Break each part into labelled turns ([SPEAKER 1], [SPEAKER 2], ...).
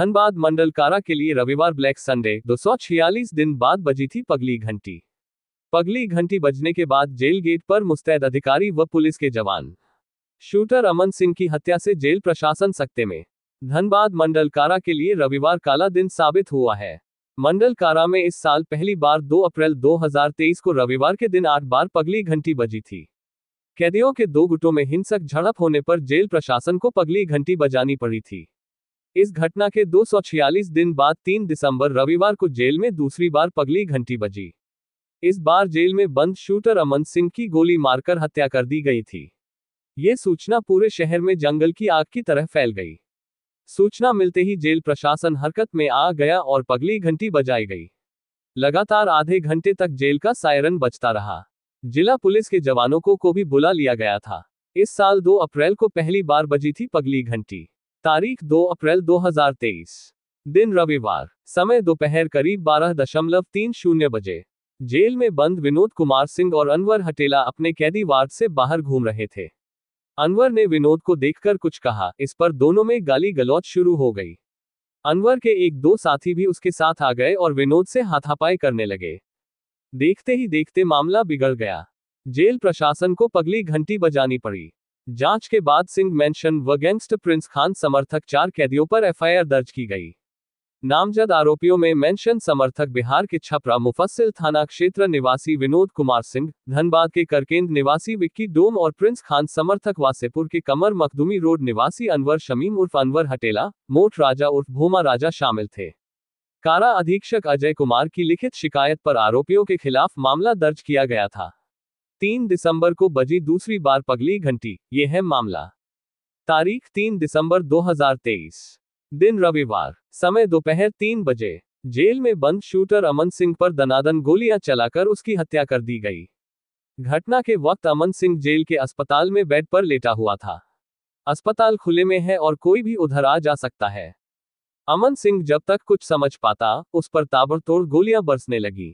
[SPEAKER 1] धनबाद मंडल कारा के लिए रविवार ब्लैक संडे दो दिन बाद बजी थी पगली घंटी पगली घंटी बजने के बाद जेल गेट पर मुस्तैद अधिकारी व पुलिस के जवान शूटर अमन सिंह की हत्या से जेल प्रशासन सकते में धनबाद मंडल कारा के लिए रविवार काला दिन साबित हुआ है मंडल कारा में इस साल पहली बार 2 अप्रैल 2023 को रविवार के दिन आठ बार पगली घंटी बजी थी कैदियों के दो गुटों में हिंसक झड़प होने पर जेल प्रशासन को पगली घंटी बजानी पड़ी थी इस घटना के 246 दिन बाद 3 दिसंबर रविवार को जेल में दूसरी बार पगली घंटी बजी इस बार जेल में बंद शूटर अमन सिंह की गोली मारकर हत्या कर दी गई थी ये सूचना पूरे शहर में जंगल की आग की तरह फैल गई सूचना मिलते ही जेल प्रशासन हरकत में आ गया और पगली घंटी बजाई गई लगातार आधे घंटे तक जेल का सायरन बजता रहा जिला पुलिस के जवानों को, को भी बुला लिया गया था इस साल 2 अप्रैल को पहली बार बजी थी पगली घंटी तारीख 2 अप्रैल 2023 दिन रविवार समय दोपहर करीब बारह दशमलव तीन शून्य बजे जेल में बंद विनोद कुमार सिंह और अनवर हटेला अपने कैदी वार्ड से बाहर घूम रहे थे अनवर ने विनोद को देखकर कुछ कहा इस पर दोनों में गाली गलौच शुरू हो गई अनवर के एक दो साथी भी उसके साथ आ गए और विनोद से हाथापाई करने लगे देखते ही देखते मामला बिगड़ गया जेल प्रशासन को पगली घंटी बजानी पड़ी जांच के बाद सिंह मेंशन व गैंगस्टर प्रिंस खान समर्थक चार कैदियों पर एफआईआर दर्ज की गई नामजद आरोपियों में मेंशन समर्थक बिहार के छपरा मुफस्सिल थाना क्षेत्र निवासी विनोद कुमार सिंह धनबाद के करकेंद निवासी विक्की डोम और प्रिंस खान समर्थक वासेपुर के कमर मखदूमी रोड निवासी अनवर शमीम उर्फ अनवर हटेला मोट राजा उर्फ भूमा राजा शामिल थे कारा अधीक्षक अजय कुमार की लिखित शिकायत पर आरोपियों के खिलाफ मामला दर्ज किया गया था तीन दिसंबर को बजी दूसरी बार पगली घंटी ये है मामला तारीख तीन दिसंबर 2023 दिन रविवार समय दोपहर तीन बजे जेल में बंद शूटर अमन सिंह पर दनादन गोलियां चलाकर उसकी हत्या कर दी गई घटना के वक्त अमन सिंह जेल के अस्पताल में बेड पर लेटा हुआ था अस्पताल खुले में है और कोई भी उधर आ जा सकता है अमन सिंह जब तक कुछ समझ पाता उस पर ताबड़तोड़ गोलियां बरसने लगी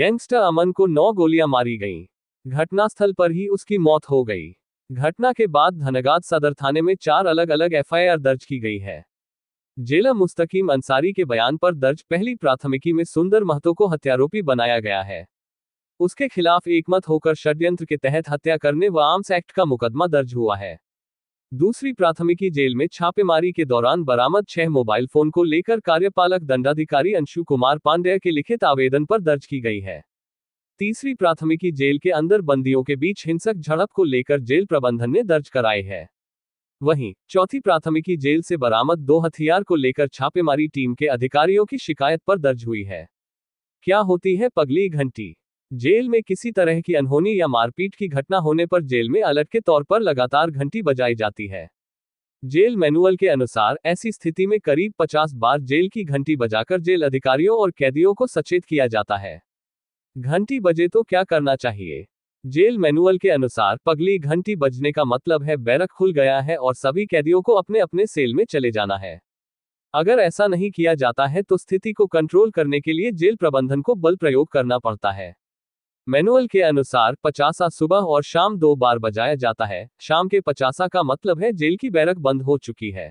[SPEAKER 1] गैंगस्टर अमन को नौ गोलियां मारी गईं। घटनास्थल पर ही उसकी मौत हो गई घटना के बाद धनगाद सदर थाने में चार अलग अलग एफआईआर दर्ज की गई है जेला मुस्तकीम अंसारी के बयान पर दर्ज पहली प्राथमिकी में सुंदर महतो को हत्यारोपी बनाया गया है उसके खिलाफ एकमत होकर षड्यंत्र के तहत हत्या करने व आर्म्स एक्ट का मुकदमा दर्ज हुआ है दूसरी प्राथमिकी जेल में छापेमारी के दौरान बरामद छह मोबाइल फोन को लेकर कार्यपालक दंडाधिकारी अंशु कुमार पांडेय के लिखित आवेदन पर दर्ज की गई है तीसरी प्राथमिकी जेल के अंदर बंदियों के बीच हिंसक झड़प को लेकर जेल प्रबंधन ने दर्ज कराई है वहीं चौथी प्राथमिकी जेल से बरामद दो हथियार को लेकर छापेमारी टीम के अधिकारियों की शिकायत पर दर्ज हुई है क्या होती है पगली घंटी जेल में किसी तरह की अनहोनी या मारपीट की घटना होने पर जेल में अलर्ट के तौर पर लगातार घंटी बजाई जाती है जेल मैनुअल के अनुसार ऐसी स्थिति में करीब 50 बार जेल की घंटी बजाकर जेल अधिकारियों और कैदियों को सचेत किया जाता है घंटी बजे तो क्या करना चाहिए जेल मैनुअल के अनुसार पगली घंटी बजने का मतलब है बैरक खुल गया है और सभी कैदियों को अपने अपने सेल में चले जाना है अगर ऐसा नहीं किया जाता है तो स्थिति को कंट्रोल करने के लिए जेल प्रबंधन को बल प्रयोग करना पड़ता है मैनुअल के अनुसार पचासा सुबह और शाम दो बार बजाया जाता है शाम के पचासा का मतलब है जेल की बैरक बंद हो चुकी है